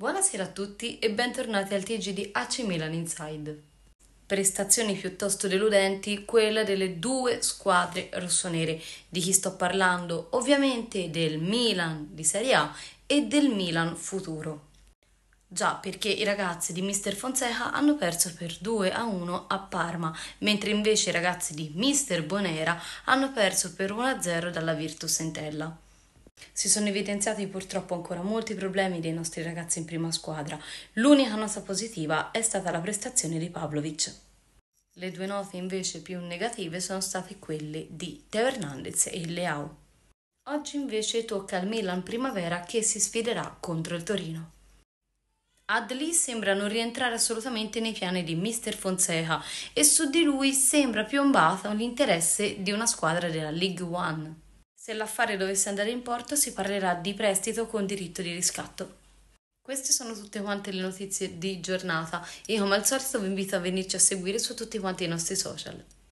Buonasera a tutti e bentornati al TG di AC Milan Inside. Prestazioni piuttosto deludenti quella delle due squadre rossonere. Di chi sto parlando? Ovviamente del Milan di Serie A e del Milan futuro. Già, perché i ragazzi di Mister Fonseca hanno perso per 2 a 1 a Parma, mentre invece i ragazzi di Mister Bonera hanno perso per 1 a 0 dalla Virtus Entella. Si sono evidenziati purtroppo ancora molti problemi dei nostri ragazzi in prima squadra. L'unica nota positiva è stata la prestazione di Pavlovic. Le due note invece più negative sono state quelle di Teo Hernandez e Leao. Oggi invece tocca al Milan Primavera che si sfiderà contro il Torino. Adli sembra non rientrare assolutamente nei piani di Mr. Fonseca e su di lui sembra piombata l'interesse di una squadra della League One. Se l'affare dovesse andare in porto si parlerà di prestito con diritto di riscatto. Queste sono tutte quante le notizie di giornata. Io come al solito vi invito a venirci a seguire su tutti quanti i nostri social.